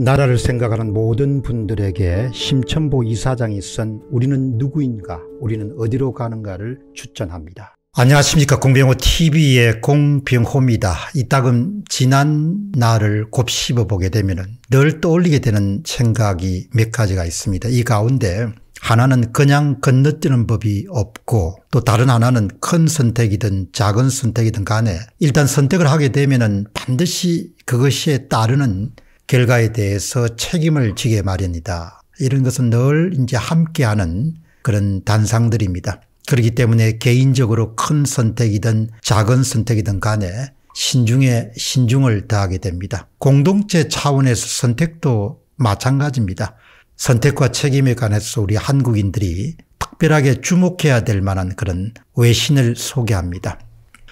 나라를 생각하는 모든 분들에게 심천보 이사장이 쓴 우리는 누구인가 우리는 어디로 가는가를 추천합니다. 안녕하십니까 공병호TV의 공병호입니다. 이따금 지난 날을 곱씹어 보게 되면 늘 떠올리게 되는 생각이 몇 가지가 있습니다. 이 가운데 하나는 그냥 건너뛰는 법이 없고 또 다른 하나는 큰 선택이든 작은 선택이든 간에 일단 선택을 하게 되면 반드시 그것에 따르는 결과에 대해서 책임을 지게 마련이다. 이런 것은 늘 이제 함께하는 그런 단상들입니다. 그렇기 때문에 개인적으로 큰 선택이든 작은 선택이든 간에 신중에 신중을 다하게 됩니다. 공동체 차원에서 선택도 마찬가지입니다. 선택과 책임에 관해서 우리 한국인들이 특별하게 주목해야 될 만한 그런 외신을 소개합니다.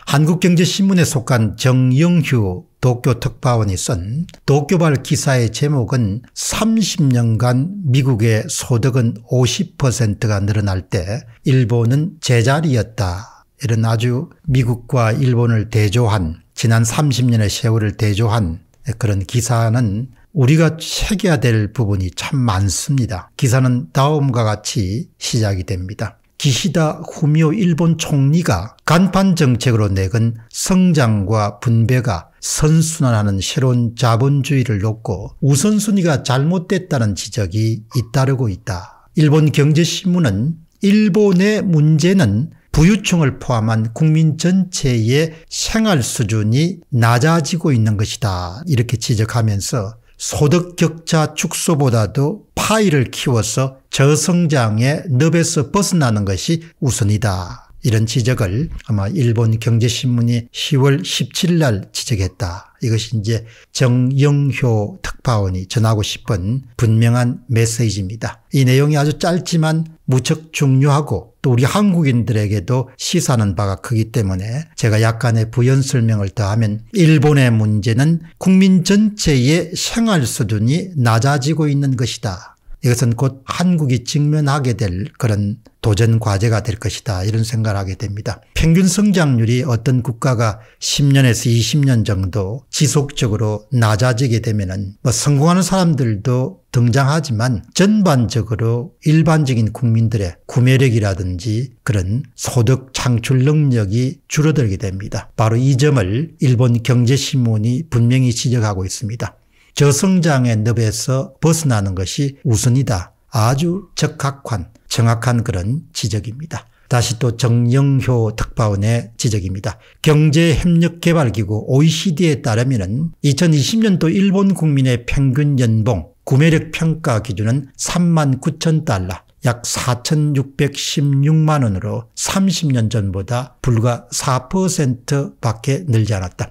한국경제신문에 속한 정영휴 도쿄 특파원이 쓴 도쿄발 기사의 제목은 30년간 미국의 소득은 50%가 늘어날 때 일본은 제자리였다. 이런 아주 미국과 일본을 대조한 지난 30년의 세월을 대조한 그런 기사는 우리가 새겨야 될 부분이 참 많습니다. 기사는 다음과 같이 시작이 됩니다. 기시다 후미오 일본 총리가 간판 정책으로 내건 성장과 분배가 선순환하는 새로운 자본주의를 놓고 우선순위가 잘못됐다는 지적이 잇따르고 있다. 일본 경제신문은 일본의 문제는 부유층을 포함한 국민 전체의 생활 수준이 낮아지고 있는 것이다 이렇게 지적하면서 소득 격차 축소보다도 파이를 키워서 저성장의 늪에서 벗어나는 것이 우선이다. 이런 지적을 아마 일본 경제신문이 10월 17일 날 지적했다. 이것이 이제 정영효 특파원이 전하고 싶은 분명한 메시지입니다. 이 내용이 아주 짧지만 무척 중요하고 또 우리 한국인들에게도 시사하는 바가 크기 때문에 제가 약간의 부연 설명을 더하면 일본의 문제는 국민 전체의 생활 수준이 낮아지고 있는 것이다. 이것은 곧 한국이 직면하게 될 그런 도전 과제가 될 것이다 이런 생각을 하게 됩니다. 평균 성장률이 어떤 국가가 10년에서 20년 정도 지속적으로 낮아지게 되면 은뭐 성공하는 사람들도 등장하지만 전반적으로 일반적인 국민들의 구매력이라든지 그런 소득 창출 능력이 줄어들게 됩니다. 바로 이 점을 일본 경제신문이 분명히 지적하고 있습니다. 저성장의 늪에서 벗어나는 것이 우선이다. 아주 적확한 정확한 그런 지적입니다. 다시 또 정영효 특파원의 지적입니다. 경제협력개발기구 OECD에 따르면 2020년도 일본 국민의 평균 연봉 구매력 평가 기준은 3만 9천 달러 약 4,616만 원으로 30년 전보다 불과 4% 밖에 늘지 않았다.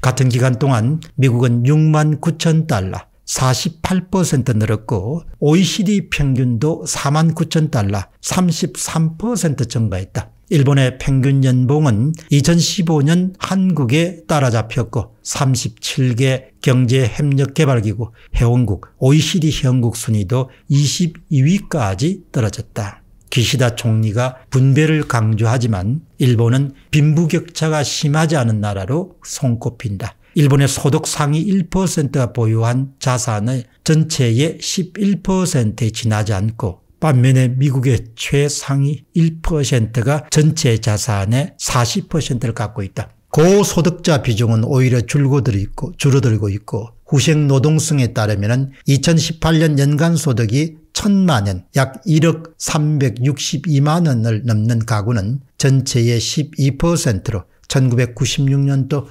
같은 기간 동안 미국은 6만 9천 달러 48% 늘었고 OECD 평균도 4만 9천 달러 33% 증가했다. 일본의 평균 연봉은 2015년 한국에 따라잡혔고 37개 경제협력개발기구 회원국 OECD 회원국 순위도 22위까지 떨어졌다. 기시다 총리가 분배를 강조하지만 일본은 빈부격차가 심하지 않은 나라로 손꼽힌다. 일본의 소득 상위 1%가 보유한 자산의 전체의 11%에 지나지 않고 반면에 미국의 최상위 1%가 전체 자산의 40%를 갖고 있다. 고소득자 비중은 오히려 줄고들 있고 줄어들고 있고 후생 노동성에 따르면 2018년 연간 소득이 천만 원, 약 1억 362만 원을 넘는 가구는 전체의 12%로 1996년도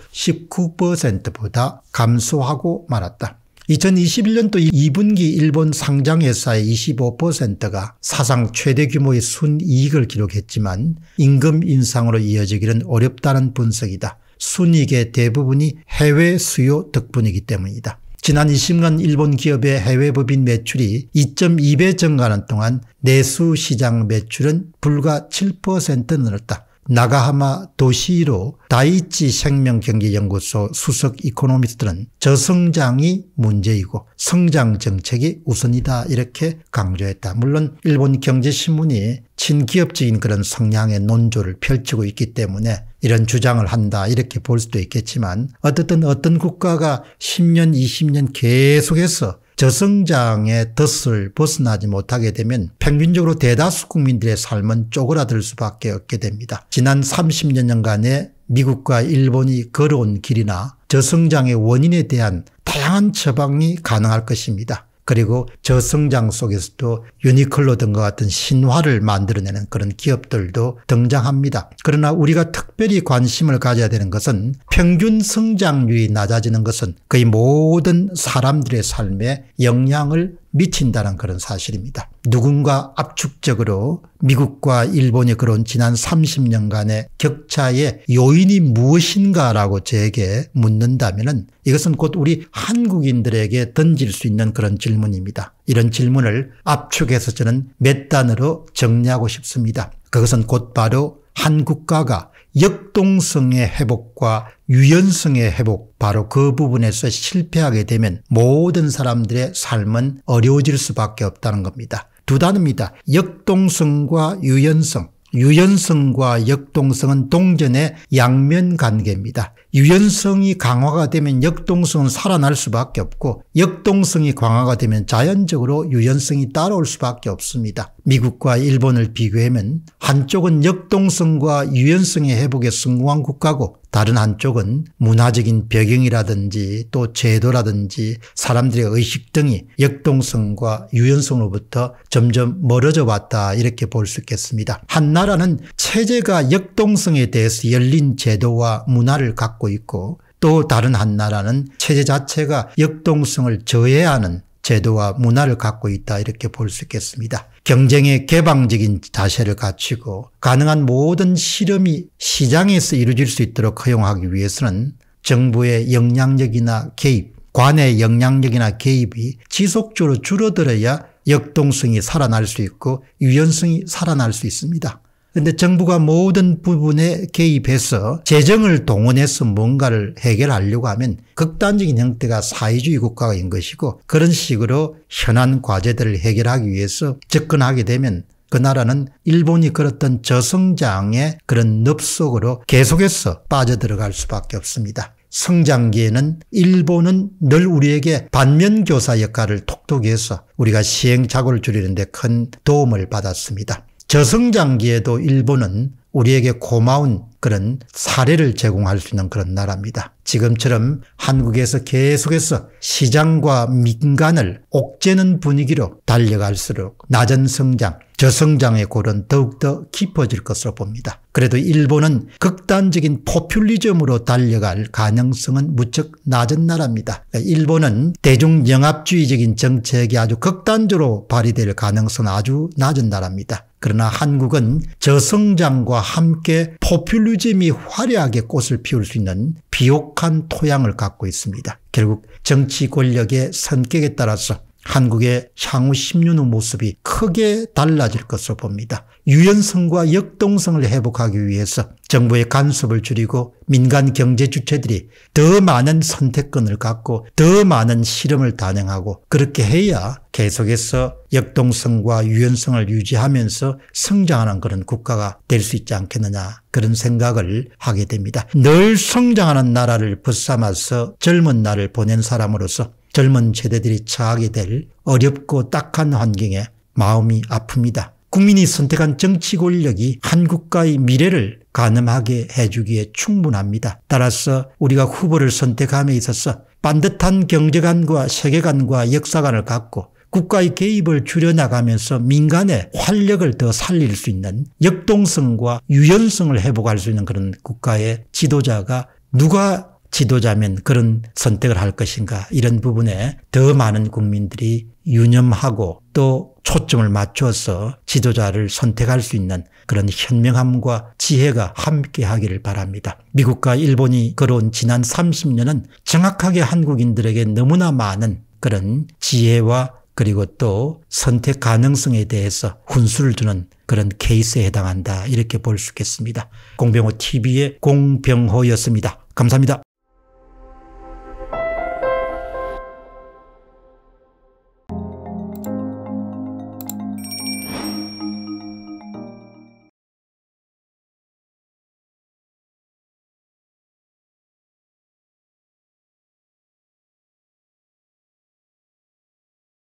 19%보다 감소하고 말았다. 2021년도 2분기 일본 상장회사의 25%가 사상 최대 규모의 순이익을 기록했지만 임금 인상으로 이어지기는 어렵다는 분석이다. 순이익의 대부분이 해외 수요 덕분이기 때문이다. 지난 20년 일본 기업의 해외 법인 매출이 2.2배 증가하는 동안 내수 시장 매출은 불과 7% 늘었다. 나가하마 도시로 다이치 생명경제연구소 수석 이코노미스트는 저성장이 문제이고 성장 정책이 우선이다 이렇게 강조했다. 물론 일본 경제신문이 친기업적인 그런 성향의 논조를 펼치고 있기 때문에 이런 주장을 한다 이렇게 볼 수도 있겠지만 어쨌든 어떤 국가가 10년 20년 계속해서 저성장의 덫을 벗어나지 못하게 되면 평균적으로 대다수 국민들의 삶은 쪼그라들 수밖에 없게 됩니다. 지난 30년간의 여 미국과 일본이 걸어온 길이나 저성장의 원인에 대한 다양한 처방이 가능할 것입니다. 그리고 저성장 속에서도 유니클로 등과 같은 신화를 만들어내는 그런 기업들도 등장합니다. 그러나 우리가 특별히 관심을 가져야 되는 것은 평균 성장률이 낮아지는 것은 거의 모든 사람들의 삶에 영향을 미친다는 그런 사실입니다. 누군가 압축적으로 미국과 일본의 그런 지난 30년간의 격차의 요인이 무엇인가라고 제게 묻는다면 이것은 곧 우리 한국인들에게 던질 수 있는 그런 질문입니다. 이런 질문을 압축해서 저는 몇 단어로 정리하고 싶습니다. 그것은 곧바로 한국가가 역동성의 회복과 유연성의 회복 바로 그 부분에서 실패하게 되면 모든 사람들의 삶은 어려워질 수밖에 없다는 겁니다. 두 단어입니다. 역동성과 유연성. 유연성과 역동성은 동전의 양면 관계입니다. 유연성이 강화가 되면 역동성은 살아날 수밖에 없고 역동성이 강화가 되면 자연적으로 유연성이 따라올 수밖에 없습니다. 미국과 일본을 비교하면 한쪽은 역동성과 유연성의 회복에 성공한 국가고 다른 한쪽은 문화적인 배경이라든지 또 제도라든지 사람들의 의식 등이 역동성과 유연성으로부터 점점 멀어져 왔다 이렇게 볼 수 있겠습니다. 한 나라는 체제가 역동성에 대해서 열린 제도와 문화를 갖고 갖고 있고 또 다른 한 나라는 체제 자체가 역동성을 저해하는 제도와 문화를 갖고 있다 이렇게 볼 수 있겠습니다. 경쟁의 개방적인 자세를 갖추고 가능한 모든 실험이 시장에서 이루어질 수 있도록 허용하기 위해서는 정부의 영향력이나 개입, 관의 영향력이나 개입이 지속적으로 줄어들어야 역동성이 살아날 수 있고 유연성이 살아날 수 있습니다. 근데 정부가 모든 부분에 개입해서 재정을 동원해서 뭔가를 해결하려고 하면 극단적인 형태가 사회주의 국가인 것이고 그런 식으로 현안 과제들을 해결하기 위해서 접근하게 되면 그 나라는 일본이 걸었던 저성장의 그런 늪 속으로 계속해서 빠져들어갈 수밖에 없습니다. 성장기에는 일본은 늘 우리에게 반면교사 역할을 톡톡히 해서 우리가 시행착오를 줄이는 데큰 도움을 받았습니다. 저성장기에도 일본은 우리에게 고마운 그런 사례를 제공할 수 있는 그런 나라입니다. 지금처럼 한국에서 계속해서 시장과 민간을 옥죄는 분위기로 달려갈수록 낮은 성장, 저성장의 골은 더욱더 깊어질 것으로 봅니다. 그래도 일본은 극단적인 포퓰리즘으로 달려갈 가능성은 무척 낮은 나라입니다. 일본은 대중영합주의적인 정책이 아주 극단적으로 발휘될 가능성은 아주 낮은 나라입니다. 그러나 한국은 저성장과 함께 포퓰리즘이 화려하게 꽃을 피울 수 있는 비옥한 토양을 갖고 있습니다. 결국 정치 권력의 성격에 따라서 한국의 향후 10년 후 모습이 크게 달라질 것으로 봅니다. 유연성과 역동성을 회복하기 위해서 정부의 간섭을 줄이고 민간 경제 주체들이 더 많은 선택권을 갖고 더 많은 실험을 단행하고 그렇게 해야 계속해서 역동성과 유연성을 유지하면서 성장하는 그런 국가가 될 수 있지 않겠느냐 그런 생각을 하게 됩니다. 늘 성장하는 나라를 벗삼아서 젊은 날을 보낸 사람으로서 젊은 세대들이 처하게 될 어렵고 딱한 환경에 마음이 아픕니다. 국민이 선택한 정치 권력이 한국가의 미래를 가늠하게 해주기에 충분합니다. 따라서 우리가 후보를 선택함에 있어서 반듯한 경제관과 세계관과 역사관을 갖고 국가의 개입을 줄여나가면서 민간의 활력을 더 살릴 수 있는 역동성과 유연성을 회복할 수 있는 그런 국가의 지도자가 누가 지도자면 그런 선택을 할 것인가 이런 부분에 더 많은 국민들이 유념하고 또 초점을 맞추어서 지도자를 선택할 수 있는 그런 현명함과 지혜가 함께하기를 바랍니다. 미국과 일본이 걸어온 지난 30년은 정확하게 한국인들에게 너무나 많은 그런 지혜와 그리고 또 선택 가능성에 대해서 훈수를 두는 그런 케이스에 해당한다 이렇게 볼 수 있겠습니다. 공병호 TV의 공병호였습니다. 감사합니다.